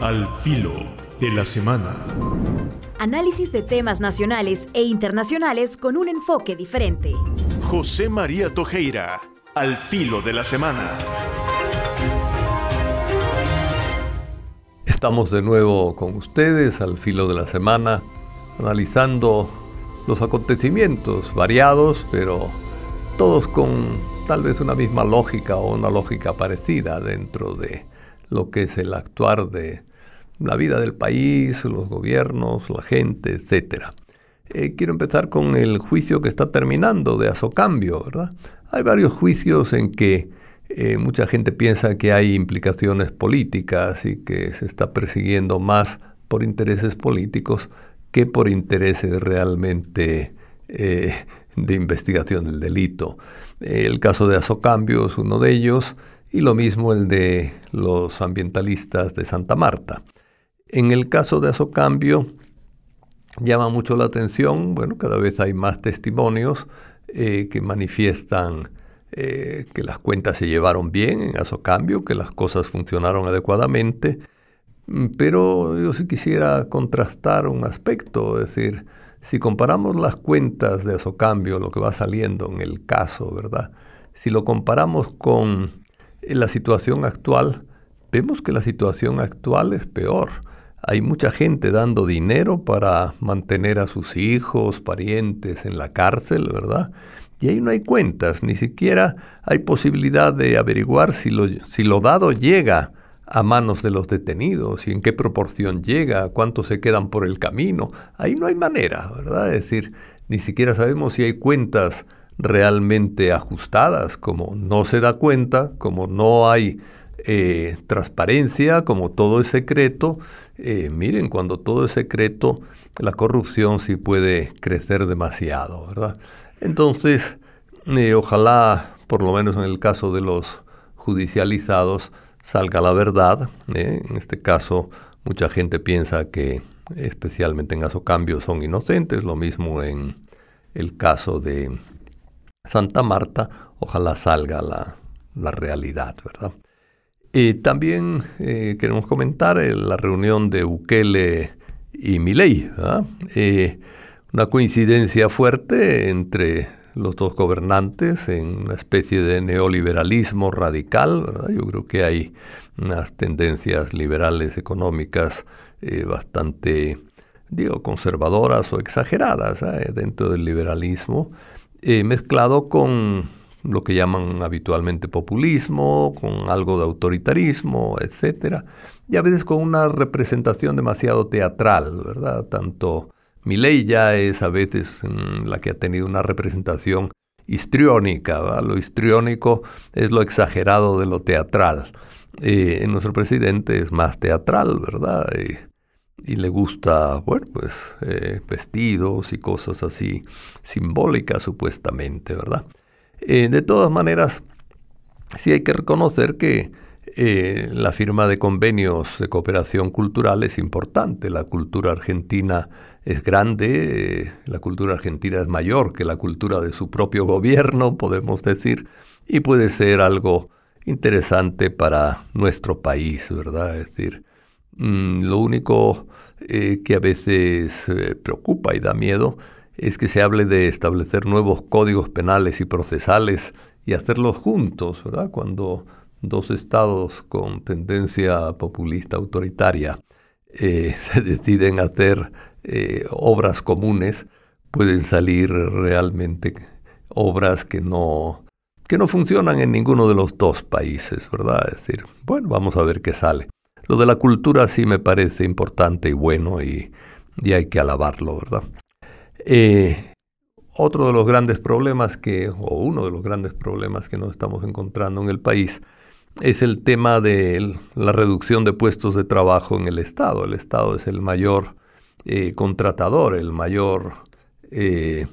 Al filo de la semana. Análisis de temas nacionales e internacionales con un enfoque diferente. José María Tojeira, al filo de la semana. Estamos de nuevo con ustedes al filo de la semana, analizando los acontecimientos variados, pero todos con tal vez una misma lógica o una lógica parecida dentro de lo que es el actuar de la vida del país, los gobiernos, la gente, etcétera. Eh, quiero empezar con el juicio que está terminando de Azocambio, ¿verdad? Hay varios juicios en que eh, mucha gente piensa que hay implicaciones políticas y que se está persiguiendo más por intereses políticos que por intereses realmente eh, de investigación del delito. el caso de Azocambio es uno de ellos y lo mismo el de los ambientalistas de Santa Marta. En el caso de Asocambio, llama mucho la atención, bueno, cada vez hay más testimonios eh, que manifiestan eh, que las cuentas se llevaron bien en Asocambio, que las cosas funcionaron adecuadamente, mm, pero yo sí quisiera contrastar un aspecto, es decir, si comparamos las cuentas de Asocambio, lo que va saliendo en el caso, ¿verdad? Si lo comparamos con eh, la situación actual, vemos que la situación actual es peor. Hay mucha gente dando dinero para mantener a sus hijos, parientes en la cárcel, ¿verdad? Y ahí no hay cuentas, ni siquiera hay posibilidad de averiguar si lo, dado llega a manos de los detenidos y en qué proporción llega, cuántos se quedan por el camino. Ahí no hay manera, ¿verdad? Es decir, ni siquiera sabemos si hay cuentas realmente ajustadas, como no se da cuenta, como no hay eh, transparencia, como todo es secreto, eh, miren, cuando todo es secreto, la corrupción sí puede crecer demasiado, ¿verdad? Entonces, eh, ojalá, por lo menos en el caso de los judicializados, salga la verdad. En este caso, mucha gente piensa que, especialmente en caso cambio, son inocentes. Lo mismo en el caso de Santa Marta. Ojalá salga la, la realidad, ¿verdad? también eh, queremos comentar eh, la reunión de Bukele y Milei. Eh, una coincidencia fuerte entre los dos gobernantes en una especie de neoliberalismo radical. Yo creo que hay unas tendencias liberales económicas bastante, digo, conservadoras o exageradas dentro del liberalismo, mezclado con lo que llaman habitualmente populismo, con algo de autoritarismo, etc. Y a veces con una representación demasiado teatral, ¿verdad? Tanto Milei ya es a veces mm, la que ha tenido una representación histriónica, ¿verdad? lo histriónico es lo exagerado de lo teatral. Eh, nuestro presidente es más teatral, ¿verdad? y le gusta, bueno, pues eh, vestidos y cosas así simbólicas supuestamente, ¿verdad? Eh, de todas maneras, sí hay que reconocer que eh, la firma de convenios de cooperación cultural es importante. La cultura argentina es grande, eh, la cultura argentina es mayor que la cultura de su propio gobierno, podemos decir, y puede ser algo interesante para nuestro país, ¿verdad? Es decir, mm, lo único que a veces preocupa y da miedo es que se hable de establecer nuevos códigos penales y procesales y hacerlos juntos, ¿verdad? Cuando dos estados con tendencia populista autoritaria eh, se deciden hacer eh, obras comunes, pueden salir realmente obras que no, que no funcionan en ninguno de los dos países, ¿verdad? Es decir, bueno, vamos a ver qué sale. Lo de la cultura sí me parece importante y bueno y, y hay que alabarlo, ¿verdad? Eh, otro de los grandes problemas que, o uno de los grandes problemas que nos estamos encontrando en el país, es el tema de la reducción de puestos de trabajo en el Estado. El Estado es el mayor eh, contratador, el mayor eh,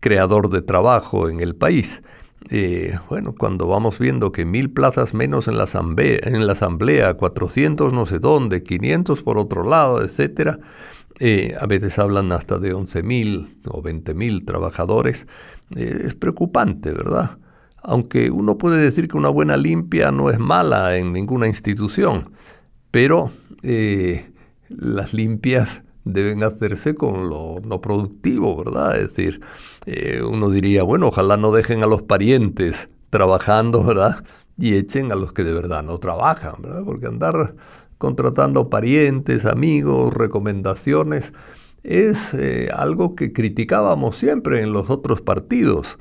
creador de trabajo en el país. bueno, cuando vamos viendo que mil plazas menos en la, asamblea, en la asamblea, 400 no sé dónde, 500 por otro lado, etcétera, eh, a veces hablan hasta de 11.000 o 20.000 trabajadores. Eh, es preocupante, ¿verdad? Aunque uno puede decir que una buena limpia no es mala en ninguna institución, pero eh, las limpias deben hacerse con lo no productivo, ¿verdad? Es decir, uno diría, bueno, ojalá no dejen a los parientes trabajando, ¿verdad? Y echen a los que de verdad no trabajan, ¿verdad? Porque andar contratando parientes, amigos, recomendaciones, es eh, algo que criticábamos siempre en los otros partidos.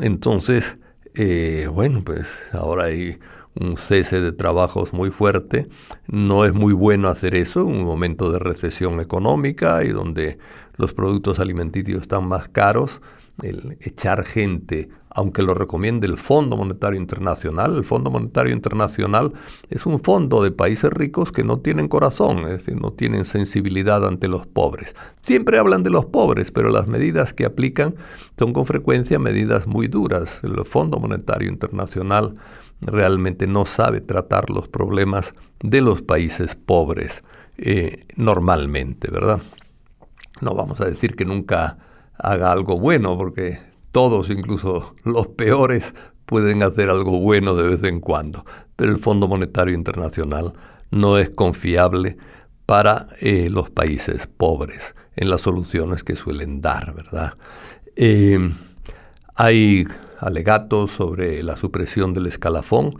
Entonces, eh, bueno, pues ahora hay un cese de trabajos muy fuerte. No es muy bueno hacer eso en un momento de recesión económica y donde los productos alimenticios están más caros el echar gente, aunque lo recomiende el Fondo Monetario Internacional, el Fondo Monetario Internacional es un fondo de países ricos que no tienen corazón, es decir, no tienen sensibilidad ante los pobres. Siempre hablan de los pobres, pero las medidas que aplican son con frecuencia medidas muy duras. El Fondo Monetario Internacional realmente no sabe tratar los problemas de los países pobres eh, normalmente, ¿verdad? No vamos a decir que nunca haga algo bueno, porque todos, incluso los peores, pueden hacer algo bueno de vez en cuando. Pero el Fondo Monetario Internacional no es confiable para eh, los países pobres en las soluciones que suelen dar, ¿verdad? Em, hay alegatos sobre la supresión del escalafón.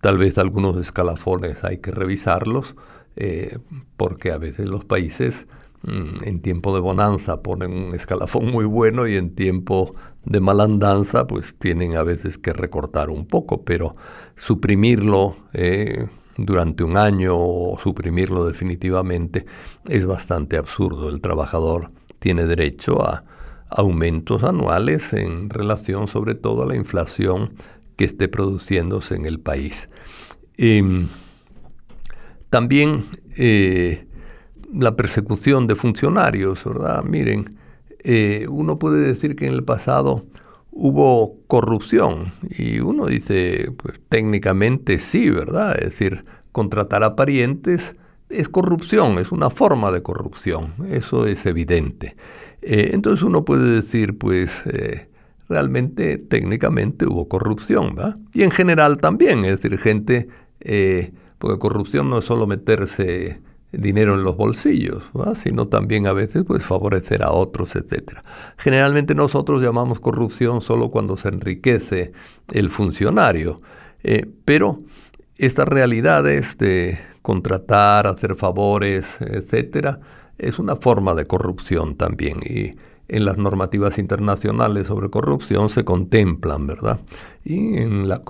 Tal vez algunos escalafones hay que revisarlos eh, porque a veces los países Mm, en tiempo de bonanza ponen un escalafón muy bueno y en tiempo de malandanza pues tienen a veces que recortar un poco, pero suprimirlo eh, durante un año o suprimirlo definitivamente es bastante absurdo. El trabajador tiene derecho a aumentos anuales en relación sobre todo a la inflación que esté produciéndose en el país. Em, también eh, la persecución de funcionarios, ¿verdad? Miren, eh, uno puede decir que en el pasado hubo corrupción y uno dice, pues técnicamente sí, ¿verdad? Es decir, contratar a parientes es corrupción, es una forma de corrupción, eso es evidente. Eh, entonces uno puede decir, pues eh, realmente técnicamente hubo corrupción, ¿verdad? Y en general también, es decir, gente, porque corrupción no es solo meterse dinero en los bolsillos, sino también a veces pues, favorecer a otros, etcétera. Generalmente nosotros llamamos corrupción solo cuando se enriquece el funcionario, eh, pero estas realidades de contratar, hacer favores, etcétera, es una forma de corrupción también y en las normativas internacionales sobre corrupción se contemplan, ¿verdad? Y en la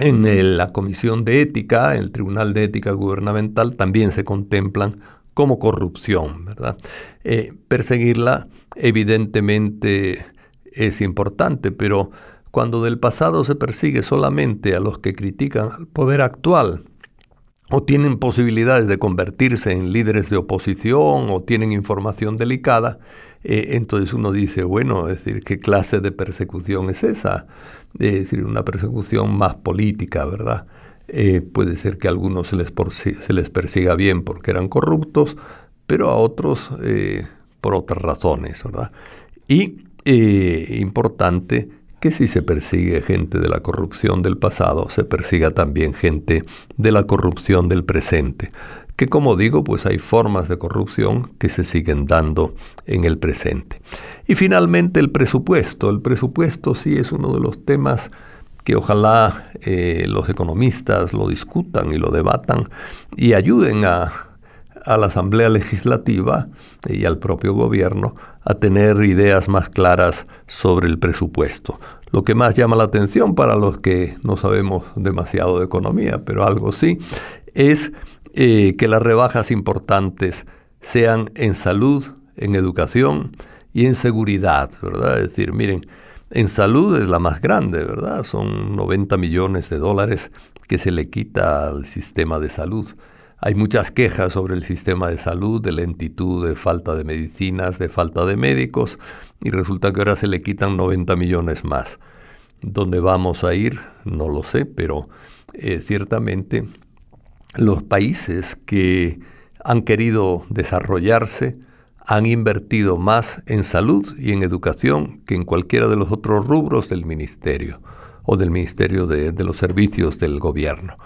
en la Comisión de Ética, en el Tribunal de Ética Gubernamental, también se contemplan como corrupción, ¿verdad? Eh, perseguirla evidentemente es importante, pero cuando del pasado se persigue solamente a los que critican al poder actual, o tienen posibilidades de convertirse en líderes de oposición o tienen información delicada, eh, entonces uno dice, bueno, es decir, ¿qué clase de persecución es esa? es decir, una persecución más política, ¿verdad? Eh, puede ser que a algunos se les, persiga bien porque eran corruptos, pero a otros eh, por otras razones, ¿verdad? Y eh, importante que si se persigue gente de la corrupción del pasado, se persiga también gente de la corrupción del presente, que como digo, pues hay formas de corrupción que se siguen dando en el presente. Y finalmente el presupuesto. El presupuesto sí es uno de los temas que ojalá eh, los economistas lo discutan y lo debatan y ayuden a a la Asamblea Legislativa y al propio gobierno a tener ideas más claras sobre el presupuesto. Lo que más llama la atención para los que no sabemos demasiado de economía, pero algo sí, es eh, que las rebajas importantes sean en salud, en educación y en seguridad, ¿verdad? Es decir, miren, en salud es la más grande, ¿verdad? Son 90 millones de dólares que se le quita al sistema de salud. Hay muchas quejas sobre el sistema de salud, de lentitud, de falta de medicinas, de falta de médicos, y resulta que ahora se le quitan 90 millones más. ¿Dónde vamos a ir? No lo sé, pero eh, ciertamente los países que han querido desarrollarse han invertido más en salud y en educación que en cualquiera de los otros rubros del ministerio o del ministerio de, de los servicios del gobierno.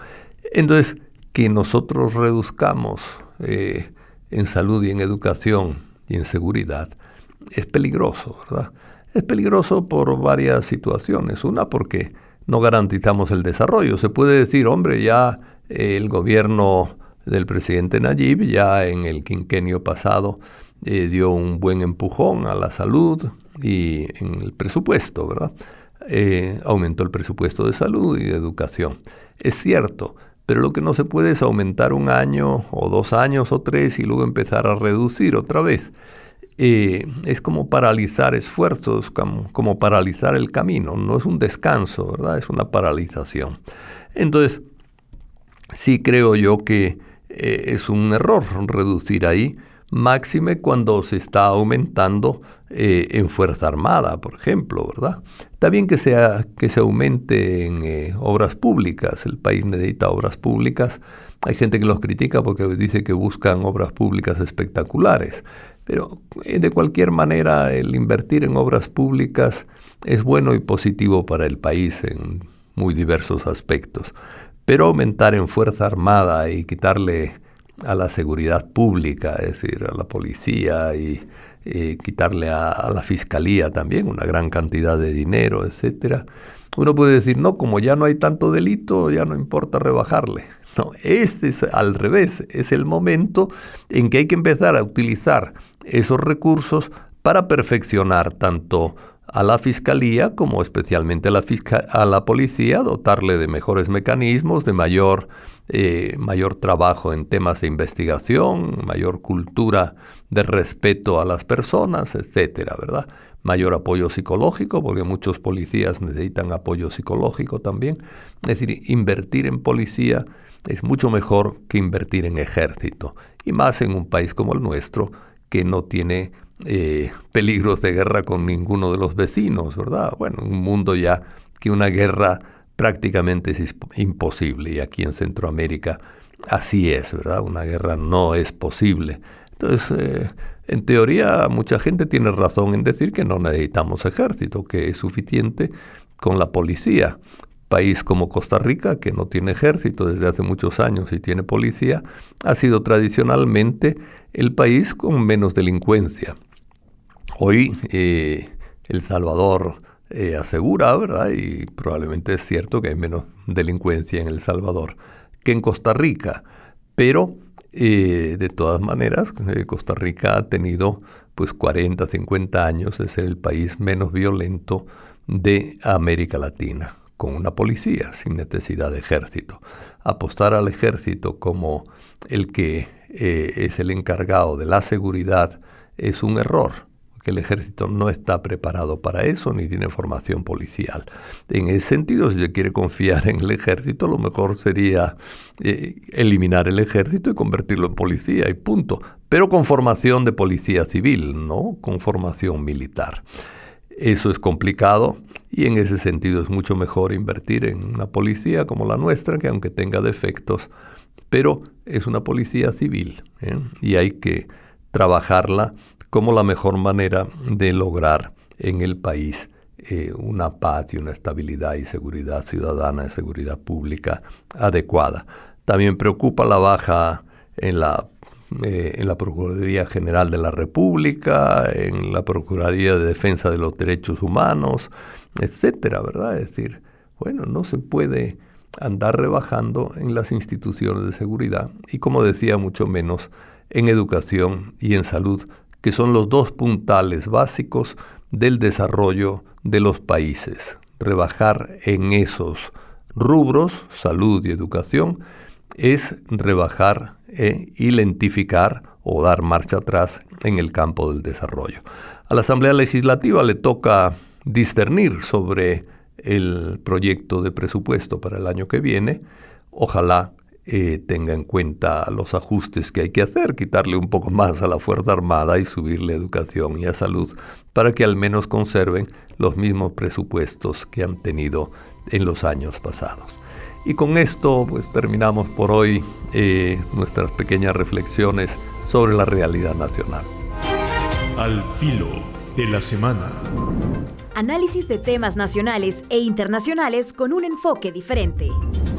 Entonces, que nosotros reduzcamos eh, en salud y en educación y en seguridad es peligroso, ¿verdad? Es peligroso por varias situaciones. Una, porque no garantizamos el desarrollo. Se puede decir, hombre, ya el gobierno del presidente Nayib, ya en el quinquenio pasado, eh, dio un buen empujón a la salud y en el presupuesto, ¿verdad? Eh, aumentó el presupuesto de salud y de educación. Es cierto, pero lo que no se puede es aumentar un año o dos años o tres y luego empezar a reducir otra vez. Eh, es como paralizar esfuerzos, como, paralizar el camino. No es un descanso, ¿verdad? Es una paralización. Entonces, sí creo yo que eh, es un error reducir ahí máxime cuando se está aumentando eh, en Fuerza Armada, por ejemplo, ¿verdad? Está bien que, sea, que se aumente en eh, obras públicas, el país necesita obras públicas, hay gente que los critica porque dice que buscan obras públicas espectaculares, pero eh, de cualquier manera el invertir en obras públicas es bueno y positivo para el país en muy diversos aspectos, pero aumentar en Fuerza Armada y quitarle a la seguridad pública, es decir, a la policía y quitarle a, la fiscalía también una gran cantidad de dinero, etcétera. Uno puede decir, no, como ya no hay tanto delito, ya no importa rebajarle. No, este es al revés, es el momento en que hay que empezar a utilizar esos recursos para perfeccionar tanto a la Fiscalía, como especialmente a la, a la policía, dotarle de mejores mecanismos, de mayor, eh, mayor trabajo en temas de investigación, mayor cultura de respeto a las personas, etcétera, ¿verdad? Mayor apoyo psicológico, porque muchos policías necesitan apoyo psicológico también. Es decir, invertir en policía es mucho mejor que invertir en ejército, y más en un país como el nuestro, que no tiene eh, peligros de guerra con ninguno de los vecinos, ¿verdad? Bueno, un mundo ya que una guerra prácticamente es imposible y aquí en Centroamérica así es, ¿verdad? Una guerra no es posible. Entonces, eh, en teoría, mucha gente tiene razón en decir que no necesitamos ejército, que es suficiente con la policía. País como Costa Rica, que no tiene ejército desde hace muchos años y tiene policía, ha sido tradicionalmente el país con menos delincuencia. Hoy eh, El Salvador eh, asegura, ¿verdad? Y probablemente es cierto que hay menos delincuencia en El Salvador que en Costa Rica, pero eh, de todas maneras, Costa Rica ha tenido pues 40, 50 años, es el país menos violento de América Latina, con una policía sin necesidad de ejército. Apostar al ejército como el que es el encargado de la seguridad es un error que el ejército no está preparado para eso ni tiene formación policial. En ese sentido, si se quiere confiar en el ejército, lo mejor sería eh, eliminar el ejército y convertirlo en policía y punto. Pero con formación de policía civil, no con formación militar. Eso es complicado y en ese sentido es mucho mejor invertir en una policía como la nuestra, que aunque tenga defectos, pero es una policía civil ¿eh? y hay que trabajarla como la mejor manera de lograr en el país eh, una paz y una estabilidad y seguridad ciudadana y seguridad pública adecuada. También preocupa la baja en la, eh, en la Procuraduría General de la República, en la Procuraduría de Defensa de los Derechos Humanos, etcétera, ¿verdad? Es decir, bueno, no se puede andar rebajando en las instituciones de seguridad y, como decía, mucho menos en educación y en salud, que son los dos puntales básicos del desarrollo de los países. Rebajar en esos rubros, salud y educación, es rebajar e eh, identificar o dar marcha atrás en el campo del desarrollo. A la Asamblea Legislativa le toca discernir sobre el proyecto de presupuesto para el año que viene. Ojalá eh, tenga en cuenta los ajustes que hay que hacer, quitarle un poco más a la Fuerza Armada y subirle a educación y a salud, para que al menos conserven los mismos presupuestos que han tenido en los años pasados. Y con esto pues terminamos por hoy eh, nuestras pequeñas reflexiones sobre la realidad nacional. Al filo de la semana. Análisis de temas nacionales e internacionales con un enfoque diferente.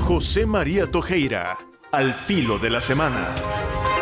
José María Tojeira, al filo de la semana.